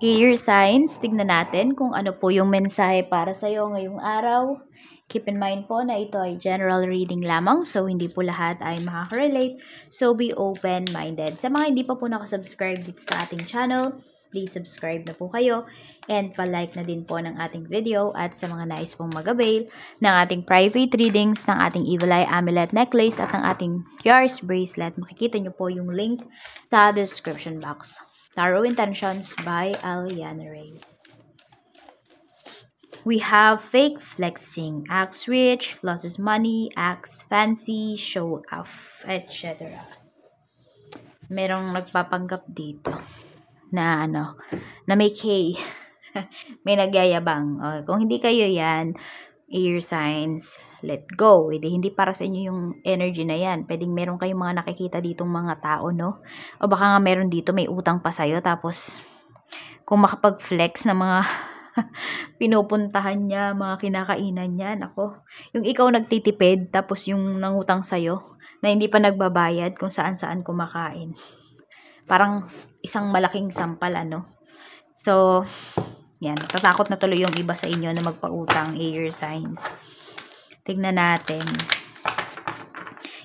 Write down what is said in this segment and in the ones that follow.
Air signs, tignan natin kung ano po yung mensahe para sa iyo ngayong araw. Keep in mind po na ito ay general reading lamang so hindi po lahat ay makaka-relate. So be open-minded. Sa mga hindi pa po nakasubscribe dito sa ating channel, please subscribe na po kayo and palike na din po ng ating video at sa mga nais pong mag-avail ng ating private readings, ng ating Evil Eye Amulet Necklace at ng ating Jars Bracelet. Makikita nyo po yung link sa description box. Narrow Intentions by Aliana Reyes. We have fake flexing, acts rich, flosses money, acts fancy, show off, etc. Merong nagpapanggap dito na ano, na may K. may nagyayabang. O, kung hindi kayo yan, air signs, let go. Hindi, eh, hindi para sa inyo yung energy na yan. Pwedeng meron kayong mga nakikita ditong mga tao, no? O baka nga meron dito, may utang pa sa'yo. Tapos, kung makapag-flex ng mga pinupuntahan niya, mga kinakainan niya, nako. Yung ikaw nagtitipid, tapos yung nangutang sa'yo, na hindi pa nagbabayad kung saan-saan kumakain. Parang isang malaking sampal, ano? So, yan. Tatakot na tuloy yung iba sa inyo na magpautang air signs. Tignan natin.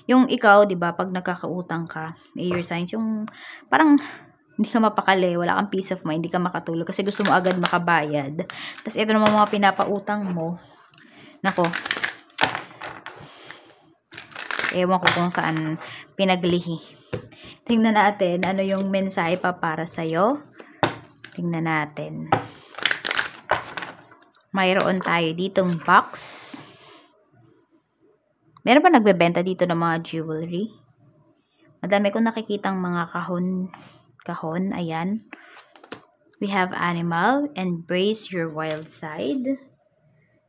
Yung ikaw, 'di ba, pag nagkakautang ka, air signs, yung parang hindi ka mapakali, wala kang peace of mind, hindi ka makatulog kasi gusto mo agad makabayad. Tapos ito naman mga pinapautang mo. Nako. Ewan ko kung saan pinaglihi. Tingnan natin ano yung mensahe pa para sa'yo. Tingnan natin. Mayroon tayo ditong box. Meron ba nagbebenta dito ng mga jewelry? Madami kong nakikitang mga kahon. Kahon, ayan. We have animal, embrace your wild side.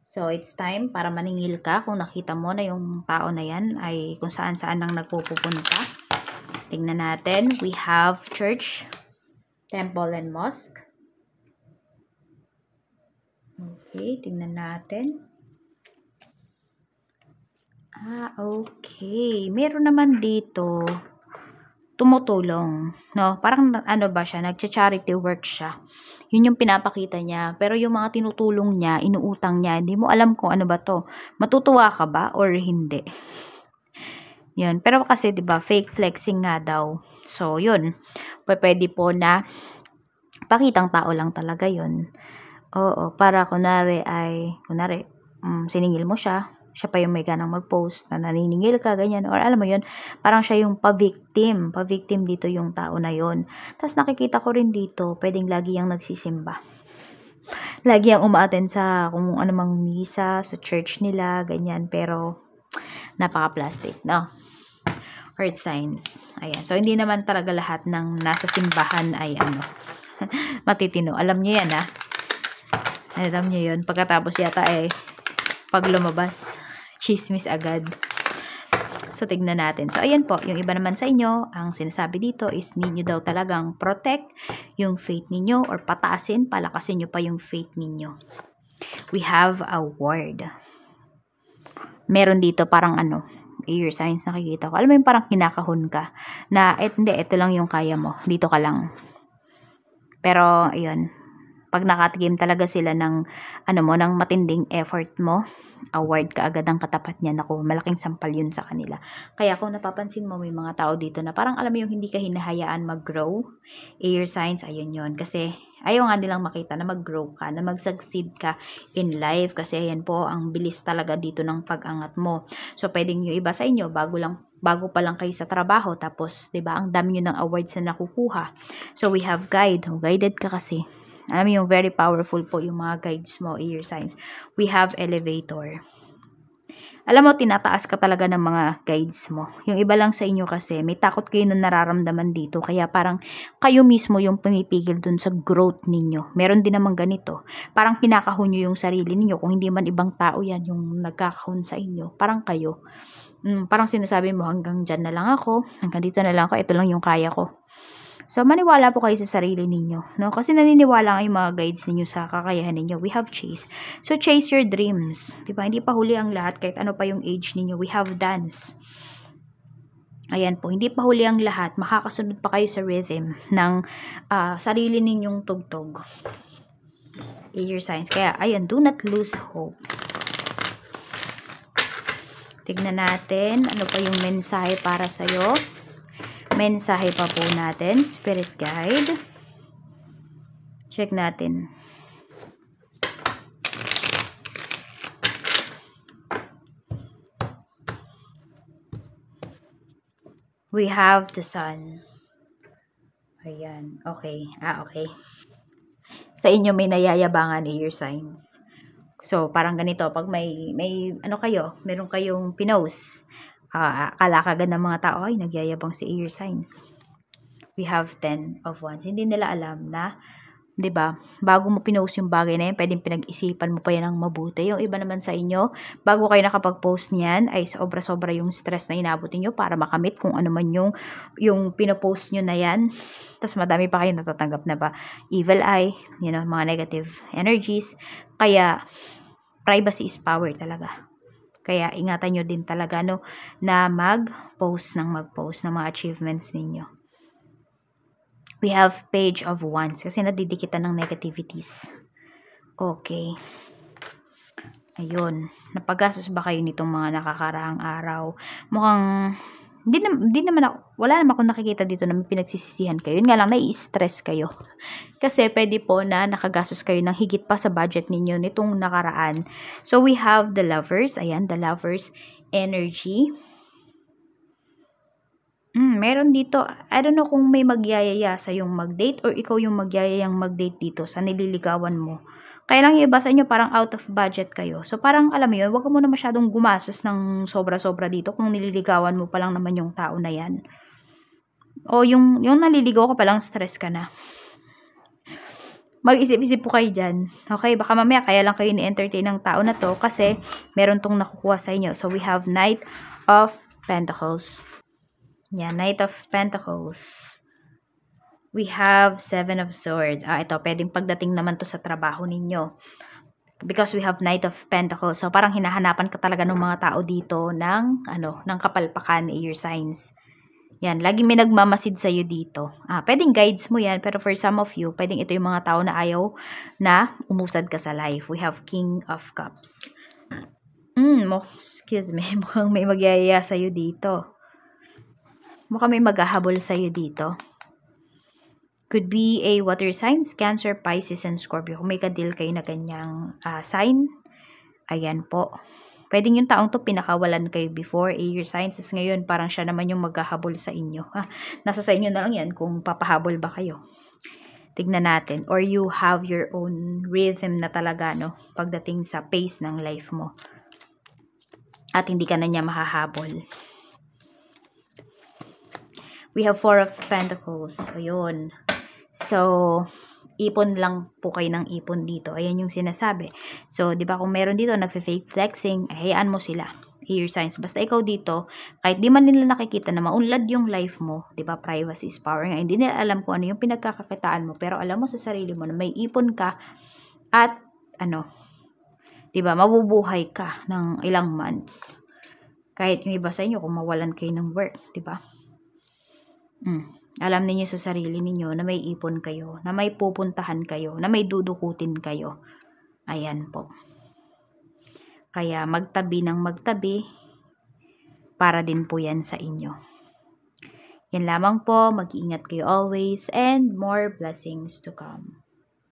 So, it's time para maningil ka kung nakita mo na yung tao na yan ay kung saan-saan nang nagpupunta. Tingnan natin. We have church, temple, and mosque. Okay, tingnan natin. Ah, okay. Meron naman dito tumutulong, no? Parang ano ba siya, nagcha-charity work siya. Yun yung pinapakita niya. Pero yung mga tinutulong niya, inuutang niya, hindi mo alam kung ano ba to. Matutuwa ka ba or hindi? yun. Pero kasi, di ba, fake flexing nga daw. So, yun. Pwede po na pakitang tao lang talaga yun. Oo, para kunwari ay kunwari, hmm, siningil mo siya, siya pa yung may ganang mag-post na naniningil ka, ganyan. Or alam mo yun, parang siya yung pa-victim. Pa-victim dito yung tao na yon Tapos nakikita ko rin dito, pwedeng lagi yung nagsisimba. Lagi ang umaaten sa kung anumang misa, sa church nila, ganyan. Pero, napaka-plastic, no? Earth signs. Ayan. So, hindi naman talaga lahat ng nasa simbahan ay ano, matitino. Alam niyo yan, ha? Ah. Alam nyo yun. Pagkatapos yata eh, pag lumabas, chismis agad. So, tignan natin. So, ayan po. Yung iba naman sa inyo, ang sinasabi dito is ninyo daw talagang protect yung faith ninyo or pataasin, palakasin nyo pa yung faith ninyo. We have a word. Meron dito parang ano, ear signs nakikita ko. Alam mo yung parang kinakahon ka na, et, eh, hindi, ito lang yung kaya mo. Dito ka lang. Pero, ayun, pag nakatigim talaga sila ng ano mo ng matinding effort mo award ka agad ang katapat niya nako malaking sampal yun sa kanila kaya kung napapansin mo may mga tao dito na parang alam mo yung hindi ka hinahayaan mag-grow air signs ayun yun kasi ayaw nga nilang makita na mag-grow ka na mag-succeed ka in life kasi ayan po ang bilis talaga dito ng pag-angat mo so pwedeng yung iba sa inyo bago lang bago pa lang kayo sa trabaho tapos 'di ba ang dami niyo ng awards na nakukuha so we have guide guided ka kasi alam mo yung very powerful po yung mga guides mo, air signs. We have elevator. Alam mo, tinataas ka talaga ng mga guides mo. Yung iba lang sa inyo kasi, may takot kayo na nararamdaman dito. Kaya parang kayo mismo yung pumipigil dun sa growth ninyo. Meron din naman ganito. Parang kinakahon nyo yung sarili ninyo. Kung hindi man ibang tao yan yung nagkakahon sa inyo. Parang kayo. Mm, parang sinasabi mo, hanggang dyan na lang ako. Hanggang dito na lang ako. Ito lang yung kaya ko. So, maniwala po kayo sa sarili ninyo, no? Kasi naniniwala kayo mga guides ninyo sa kakayahan ninyo. We have chase. So, chase your dreams. Di ba? Hindi pa huli ang lahat kahit ano pa yung age ninyo. We have dance. Ayan po, hindi pa huli ang lahat. Makakasunod pa kayo sa rhythm ng uh, sarili ninyong tugtog. Your signs. Kaya, ayan, do not lose hope. Tignan natin ano pa yung mensahe para sa'yo. Okay mensahe pa po natin, spirit guide. Check natin. We have the sun. Ayan. Okay. Ah, okay. Sa inyo may nayayabangan eh, your signs. So, parang ganito. Pag may, may ano kayo, meron kayong pinost uh, akala kagad ng mga tao, ay, nagyayabang si air signs. We have 10 of ones. Hindi nila alam na, di ba, bago mo pinost yung bagay na yan, pwedeng pinag-isipan mo pa yan ng mabuti. Yung iba naman sa inyo, bago kayo nakapag-post niyan, ay sobra-sobra yung stress na inabutin nyo para makamit kung ano man yung, yung pinopost nyo na yan. Tapos madami pa kayo natatanggap na ba, evil eye, you know, mga negative energies. Kaya, privacy is power talaga. Kaya ingatan nyo din talaga no, na mag-post ng mag-post ng mga achievements ninyo. We have page of wands kasi nadidikitan ng negativities. Okay. Ayun. Napagastos ba kayo nitong mga nakakaraang araw? Mukhang hindi na, di naman ako, wala naman akong nakikita dito na pinagsisisihan kayo. Yun nga lang, nai-stress kayo. Kasi pwede po na nakagastos kayo ng higit pa sa budget ninyo nitong nakaraan. So, we have the lovers. Ayan, the lovers energy. Mm, meron dito, I don't know kung may magyayaya sa yung mag-date or ikaw yung magyayayang mag-date dito sa nililigawan mo. Kaya lang yung iba sa inyo parang out of budget kayo. So parang alam mo yun, huwag mo na masyadong gumastos ng sobra-sobra dito kung nililigawan mo pa lang naman yung tao na yan. O yung, yung naliligaw ka pa lang, stress ka na. Mag-isip-isip po kayo dyan. Okay, baka mamaya kaya lang kayo ni-entertain ng tao na to kasi meron tong nakukuha sa inyo. So we have Knight of Pentacles. Yan, Knight of Pentacles we have Seven of Swords. Ah, ito, pwedeng pagdating naman to sa trabaho ninyo. Because we have Knight of Pentacles. So, parang hinahanapan ka talaga ng mga tao dito ng, ano, ng kapalpakan, your signs. Yan, lagi may nagmamasid sa'yo dito. Ah, pwedeng guides mo yan, pero for some of you, pwedeng ito yung mga tao na ayaw na umusad ka sa life. We have King of Cups. Mm, mo, excuse me, mukhang may magyaya sa'yo dito. Mukhang may maghahabol sa'yo dito could be a water signs, Cancer, Pisces, and Scorpio. Kung may kadil kayo na ganyang uh, sign, ayan po. Pwedeng yung taong to pinakawalan kayo before, eh, your signs ngayon parang siya naman yung maghahabol sa inyo. Ha? Nasa sa inyo na lang yan kung papahabol ba kayo. Tignan natin. Or you have your own rhythm na talaga, no? Pagdating sa pace ng life mo. At hindi ka na niya mahahabol. We have Four of Pentacles. Ayun. So, ipon lang po kayo ng ipon dito. Ayan yung sinasabi. So, di ba kung meron dito nagfe-fake flexing, hayaan mo sila. Here signs. Basta ikaw dito, kahit di man nila nakikita na maunlad yung life mo, di ba, privacy is power nga. Hindi nila alam kung ano yung pinagkakakitaan mo, pero alam mo sa sarili mo na may ipon ka at ano, di ba, mabubuhay ka ng ilang months. Kahit yung iba sa inyo, kung mawalan kayo ng work, di ba? Mm. Alam ninyo sa sarili ninyo na may ipon kayo, na may pupuntahan kayo, na may dudukutin kayo. Ayan po. Kaya magtabi ng magtabi para din po yan sa inyo. Yan lamang po, mag-iingat kayo always and more blessings to come.